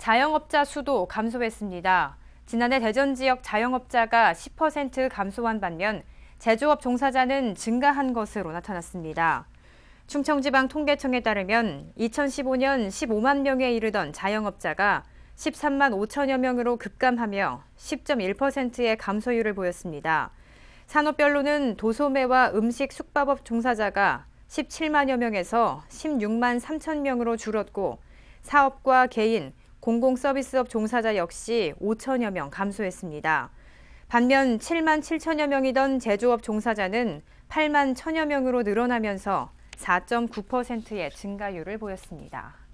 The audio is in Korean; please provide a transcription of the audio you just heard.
자영업자 수도 감소했습니다. 지난해 대전 지역 자영업자가 10% 감소한 반면 제조업 종사자는 증가한 것으로 나타났습니다. 충청지방 통계청에 따르면 2015년 15만 명에 이르던 자영업자가 13만 5천여 명으로 급감하며 10.1%의 감소율을 보였습니다. 산업별로는 도소매와 음식 숙박업 종사자가 17만여 명에서 16만 3천 명으로 줄었고 사업과 개인, 공공서비스업 종사자 역시 5천여 명 감소했습니다. 반면 7만 7천여 명이던 제조업 종사자는 8만 1천여 명으로 늘어나면서 4.9%의 증가율을 보였습니다.